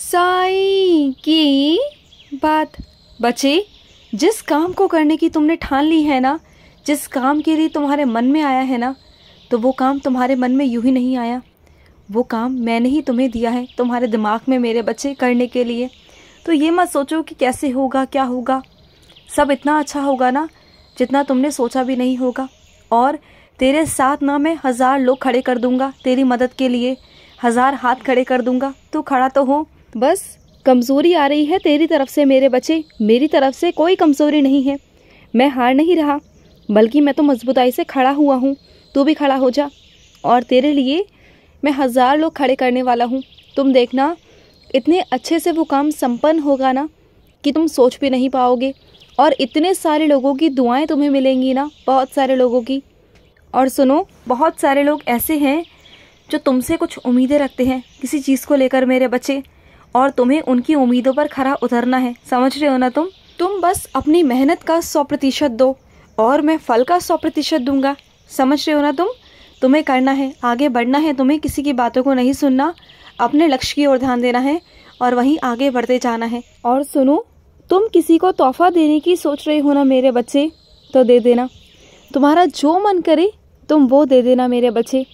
साई की बात बच्चे जिस काम को करने की तुमने ठान ली है ना जिस काम के लिए तुम्हारे मन में आया है ना तो वो काम तुम्हारे मन में यूँ ही नहीं आया वो काम मैंने ही तुम्हें दिया है तुम्हारे दिमाग में मेरे बच्चे करने के लिए तो ये मत सोचो कि कैसे होगा क्या होगा सब इतना अच्छा होगा ना जितना तुमने सोचा भी नहीं होगा और तेरे साथ ना मैं हज़ार लोग खड़े कर दूंगा तेरी मदद के लिए हज़ार हाथ खड़े कर दूंगा तू खड़ा तो हो बस कमज़ोरी आ रही है तेरी तरफ से मेरे बच्चे मेरी तरफ से कोई कमज़ोरी नहीं है मैं हार नहीं रहा बल्कि मैं तो मजबूताई से खड़ा हुआ हूँ तू भी खड़ा हो जा और तेरे लिए मैं हज़ार लोग खड़े करने वाला हूँ तुम देखना इतने अच्छे से वो काम संपन्न होगा ना कि तुम सोच भी नहीं पाओगे और इतने सारे लोगों की दुआएं तुम्हें मिलेंगी ना बहुत सारे लोगों की और सुनो बहुत सारे लोग ऐसे हैं जो तुमसे कुछ उम्मीदें रखते हैं किसी चीज़ को लेकर मेरे बच्चे और तुम्हें उनकी उम्मीदों पर खरा उतरना है समझ रहे हो ना तुम तुम बस अपनी मेहनत का सौ प्रतिशत दो और मैं फल का सौ प्रतिशत दूंगा समझ रहे हो ना तुम तुम्हें करना है आगे बढ़ना है तुम्हें किसी की बातों को नहीं सुनना अपने लक्ष्य की ओर ध्यान देना है और वहीं आगे बढ़ते जाना है और सुनो तुम किसी को तोहफा देने की सोच रहे हो ना मेरे बच्चे तो दे देना तुम्हारा जो मन करे तुम वो दे देना मेरे बच्चे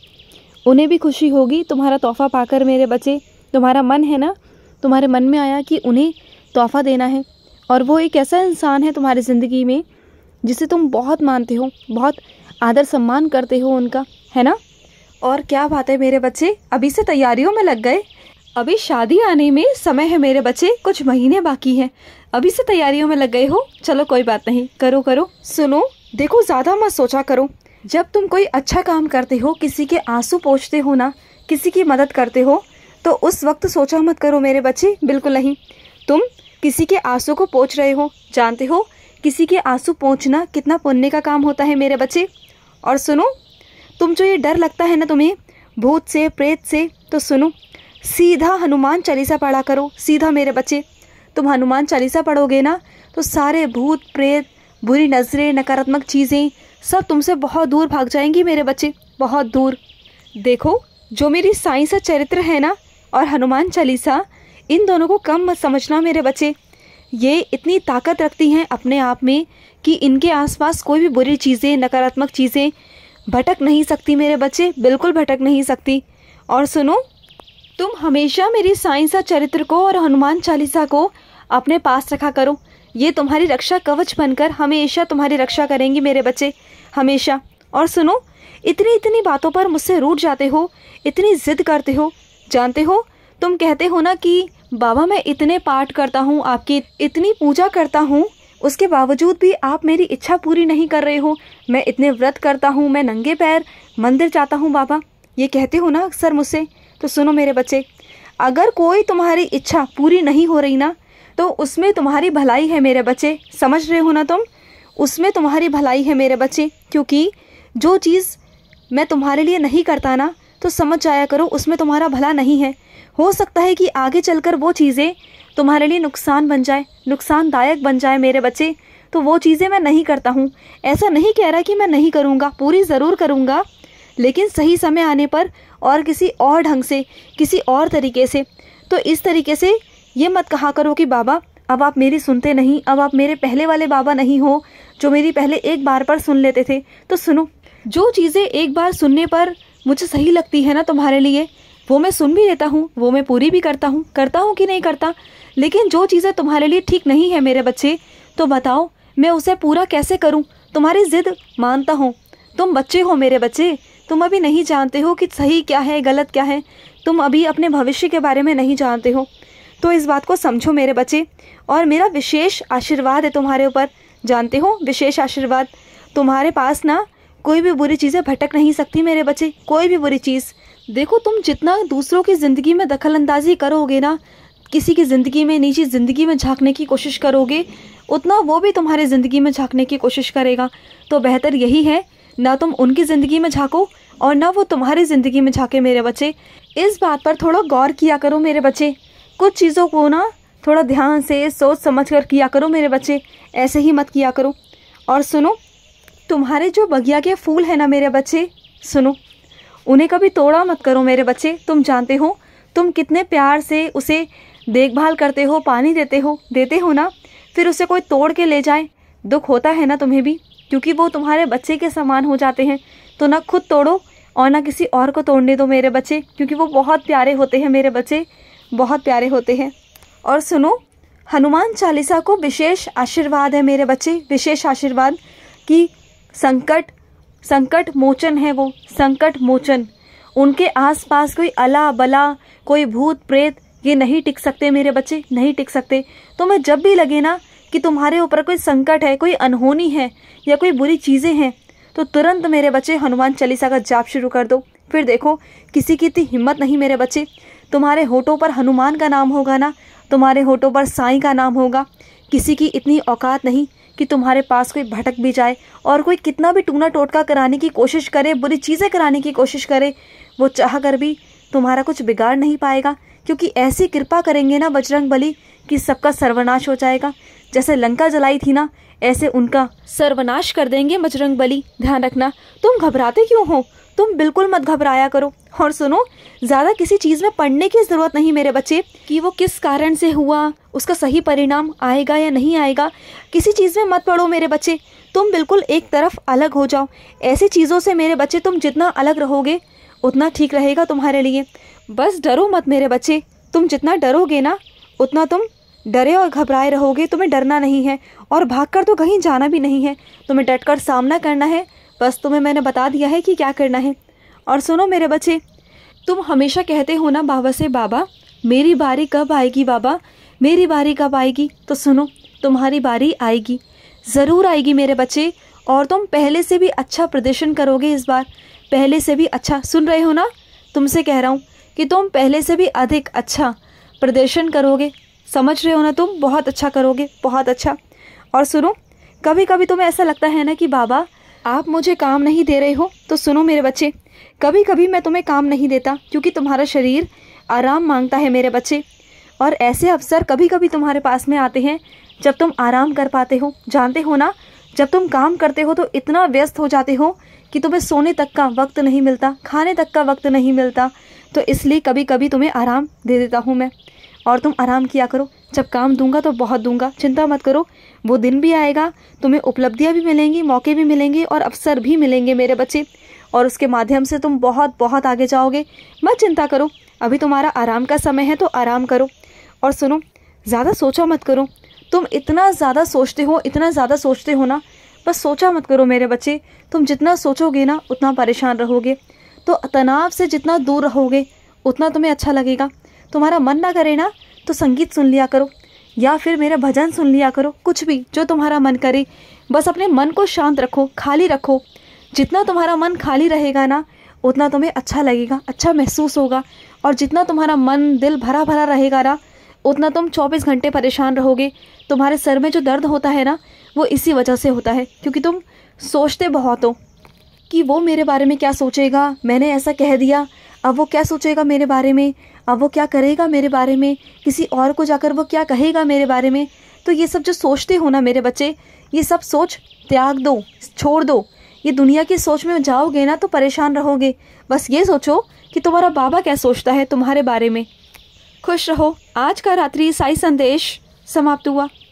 उन्हें भी खुशी होगी तुम्हारा तोहफा पाकर मेरे बच्चे तुम्हारा मन है ना तुम्हारे मन में आया कि उन्हें तोहफ़ा देना है और वो एक ऐसा इंसान है तुम्हारी ज़िंदगी में जिसे तुम बहुत मानते हो बहुत आदर सम्मान करते हो उनका है ना और क्या बात है मेरे बच्चे अभी से तैयारियों में लग गए अभी शादी आने में समय है मेरे बच्चे कुछ महीने बाकी हैं अभी से तैयारियों में लग गए हो चलो कोई बात नहीं करो करो सुनो देखो ज़्यादा मत सोचा करो जब तुम कोई अच्छा काम करते हो किसी के आंसू पोछते हो ना किसी की मदद करते हो तो उस वक्त सोचा मत करो मेरे बच्चे बिल्कुल नहीं तुम किसी के आंसू को पोंछ रहे हो जानते हो किसी के आंसू पहुँचना कितना पुण्य का काम होता है मेरे बच्चे और सुनो तुम जो ये डर लगता है ना तुम्हें भूत से प्रेत से तो सुनो सीधा हनुमान चालीसा पढ़ा करो सीधा मेरे बच्चे तुम हनुमान चालीसा पढ़ोगे ना तो सारे भूत प्रेत बुरी नज़रें नकारात्मक चीज़ें सब तुमसे बहुत दूर भाग जाएंगी मेरे बच्चे बहुत दूर देखो जो मेरी साइंस चरित्र है ना और हनुमान चालीसा इन दोनों को कम मत समझना मेरे बच्चे ये इतनी ताकत रखती हैं अपने आप में कि इनके आसपास कोई भी बुरी चीज़ें नकारात्मक चीज़ें भटक नहीं सकती मेरे बच्चे बिल्कुल भटक नहीं सकती और सुनो तुम हमेशा मेरी साइंसा चरित्र को और हनुमान चालीसा को अपने पास रखा करो ये तुम्हारी रक्षा कवच बनकर हमेशा तुम्हारी रक्षा करेंगी मेरे बच्चे हमेशा और सुनो इतनी इतनी बातों पर मुझसे रूट जाते हो इतनी ज़िद करते हो जानते हो तुम कहते हो ना कि बाबा मैं इतने पाठ करता हूँ आपकी इतनी पूजा करता हूँ उसके बावजूद भी आप मेरी इच्छा पूरी नहीं कर रहे हो मैं इतने व्रत करता हूँ मैं नंगे पैर मंदिर जाता हूँ बाबा ये कहते हो ना अक्सर मुझसे तो सुनो मेरे बच्चे अगर कोई तुम्हारी इच्छा पूरी नहीं हो रही ना तो उसमें तुम्हारी भलाई है मेरे बच्चे समझ रहे हो ना तुम उसमें तुम्हारी भलाई है मेरे बच्चे क्योंकि जो चीज़ मैं तुम्हारे लिए नहीं करता ना तो समझ जाया करो उसमें तुम्हारा भला नहीं है हो सकता है कि आगे चलकर वो चीज़ें तुम्हारे लिए नुकसान बन जाए नुकसानदायक बन जाए मेरे बच्चे तो वो चीज़ें मैं नहीं करता हूँ ऐसा नहीं कह रहा कि मैं नहीं करूँगा पूरी ज़रूर करूँगा लेकिन सही समय आने पर और किसी और ढंग से किसी और तरीके से तो इस तरीके से ये मत कहा करो कि बाबा अब आप मेरी सुनते नहीं अब आप मेरे पहले वाले बाबा नहीं हो जो मेरी पहले एक बार पर सुन लेते थे तो सुनो जो चीज़ें एक बार सुनने पर मुझे सही लगती है ना तुम्हारे लिए वो मैं सुन भी लेता हूँ वो मैं पूरी भी करता हूँ करता हूँ कि नहीं करता लेकिन जो चीज़ें तुम्हारे लिए ठीक नहीं है मेरे बच्चे तो बताओ मैं उसे पूरा कैसे करूँ तुम्हारी ज़िद मानता हूँ तुम बच्चे हो मेरे बच्चे तुम अभी नहीं जानते हो कि सही क्या है गलत क्या है तुम अभी अपने भविष्य के बारे में नहीं जानते हो तो इस बात को समझो मेरे बच्चे और मेरा विशेष आशीर्वाद है तुम्हारे ऊपर जानते हो विशेष आशीर्वाद तुम्हारे पास ना कोई भी बुरी चीज़ें भटक नहीं सकती मेरे बच्चे कोई भी बुरी चीज़ देखो तुम जितना दूसरों की ज़िंदगी में दखल अंदाजी करोगे ना किसी की ज़िंदगी में निजी ज़िंदगी में झांकने की कोशिश करोगे उतना वो भी तुम्हारी ज़िंदगी में झांकने की कोशिश करेगा तो बेहतर यही है ना तुम उनकी ज़िंदगी में झांको और ना वो तुम्हारी ज़िंदगी में झांके मेरे बच्चे इस बात पर थोड़ा गौर किया करो मेरे बच्चे कुछ चीज़ों को ना थोड़ा ध्यान से सोच समझ कर किया करो मेरे बच्चे ऐसे ही मत किया करो और सुनो तुम्हारे जो बगिया के फूल हैं ना मेरे बच्चे सुनो उन्हें कभी तोड़ा मत करो मेरे बच्चे तुम जानते हो तुम कितने प्यार से उसे देखभाल करते हो पानी देते हो देते हो ना फिर उसे कोई तोड़ के ले जाए दुख होता है ना तुम्हें भी क्योंकि वो तुम्हारे बच्चे के समान हो जाते हैं तो ना खुद तोड़ो और ना किसी और को तोड़ने दो मेरे बच्चे क्योंकि वो बहुत प्यारे होते हैं मेरे बच्चे बहुत प्यारे होते हैं और सुनो हनुमान चालीसा को विशेष आशीर्वाद है मेरे बच्चे विशेष आशीर्वाद कि संकट संकट मोचन है वो संकट मोचन उनके आसपास कोई अला बला कोई भूत प्रेत ये नहीं टिक सकते मेरे बच्चे नहीं टिक सकते तो मैं जब भी लगे ना कि तुम्हारे ऊपर कोई संकट है कोई अनहोनी है या कोई बुरी चीज़ें हैं तो तुरंत मेरे बच्चे हनुमान चालीसा का जाप शुरू कर दो फिर देखो किसी की इतनी हिम्मत नहीं मेरे बच्चे तुम्हारे होठों पर हनुमान का नाम होगा ना तुम्हारे होठों पर साईं का नाम होगा किसी की इतनी औकात नहीं कि तुम्हारे पास कोई भटक भी जाए और कोई कितना भी टूना टोटका कराने की कोशिश करे बुरी चीज़ें कराने की कोशिश करे वो चाह कर भी तुम्हारा कुछ बिगाड़ नहीं पाएगा क्योंकि ऐसी कृपा करेंगे ना बजरंग बली कि सबका सर्वनाश हो जाएगा जैसे लंका जलाई थी ना ऐसे उनका सर्वनाश कर देंगे बजरंग बली ध्यान रखना तुम घबराते क्यों हो तुम बिल्कुल मत घबराया करो और सुनो ज़्यादा किसी चीज़ में पढ़ने की ज़रूरत नहीं मेरे बच्चे कि वो किस कारण से हुआ उसका सही परिणाम आएगा या नहीं आएगा किसी चीज़ में मत पढ़ो मेरे बच्चे तुम बिल्कुल एक तरफ अलग हो जाओ ऐसी चीज़ों से मेरे बच्चे तुम जितना अलग रहोगे उतना ठीक रहेगा तुम्हारे लिए बस डरो मत मेरे बच्चे तुम जितना डरोगे ना उतना तुम डरे और घबराए रहोगे तुम्हें डरना नहीं है और भागकर तो कहीं जाना भी नहीं है तुम्हें डटकर सामना करना है बस तुम्हें मैंने बता दिया है कि क्या करना है और सुनो मेरे बच्चे तुम हमेशा कहते हो ना बाबा से बाबा मेरी बारी कब आएगी बाबा मेरी बारी कब आएगी तो सुनो तुम्हारी बारी आएगी ज़रूर आएगी मेरे बच्चे और तुम पहले से भी अच्छा प्रदर्शन करोगे इस बार पहले से भी अच्छा सुन रहे हो ना तुमसे कह रहा हूँ कि तुम पहले से भी अधिक अच्छा प्रदर्शन करोगे समझ रहे हो ना तुम बहुत अच्छा करोगे बहुत अच्छा और सुनो कभी कभी तुम्हें ऐसा लगता है ना कि बाबा आप मुझे काम नहीं दे रहे हो तो सुनो मेरे बच्चे कभी कभी मैं तुम्हें काम नहीं देता क्योंकि तुम्हारा शरीर आराम मांगता है मेरे बच्चे और ऐसे अवसर कभी कभी तुम्हारे पास में आते हैं जब तुम आराम कर पाते हो जानते हो ना जब तुम काम करते हो तो इतना व्यस्त हो जाते हो कि तुम्हें सोने तक का वक्त नहीं मिलता खाने तक का वक्त नहीं मिलता तो इसलिए कभी कभी तुम्हें आराम दे देता हूँ मैं और तुम आराम किया करो जब काम दूंगा तो बहुत दूंगा चिंता मत करो वो दिन भी आएगा तुम्हें उपलब्धियाँ भी मिलेंगी मौके भी मिलेंगे और अवसर भी मिलेंगे मेरे बच्चे और उसके माध्यम से तुम बहुत बहुत आगे जाओगे मत चिंता करो अभी तुम्हारा आराम का समय है तो आराम करो और सुनो ज़्यादा सोचा मत करो तुम इतना ज़्यादा सोचते हो इतना ज़्यादा सोचते हो ना बस सोचा मत करो मेरे बच्चे तुम जितना सोचोगे ना उतना परेशान रहोगे तो तनाव से जितना दूर रहोगे उतना तुम्हें अच्छा लगेगा तुम्हारा मन ना करे ना तो संगीत सुन लिया करो या फिर मेरा भजन सुन लिया करो कुछ भी जो तुम्हारा मन करे बस अपने मन को शांत रखो खाली रखो जितना तुम्हारा मन खाली रहेगा ना उतना तुम्हें अच्छा लगेगा अच्छा महसूस होगा और जितना तुम्हारा मन दिल भरा भरा रहेगा ना उतना तुम 24 घंटे परेशान रहोगे तुम्हारे सर में जो दर्द होता है ना वो इसी वजह से होता है क्योंकि तुम सोचते बहुत हो कि वो मेरे बारे में क्या सोचेगा मैंने ऐसा कह दिया अब वो क्या सोचेगा मेरे बारे में अब वो क्या करेगा मेरे बारे में किसी और को जाकर वो क्या कहेगा मेरे बारे में तो ये सब जो सोचते हो ना मेरे बच्चे ये सब सोच त्याग दो छोड़ दो ये दुनिया की सोच में जाओगे ना तो परेशान रहोगे बस ये सोचो कि तुम्हारा बाबा क्या सोचता है तुम्हारे बारे में खुश रहो आज का रात्रि साई संदेश समाप्त हुआ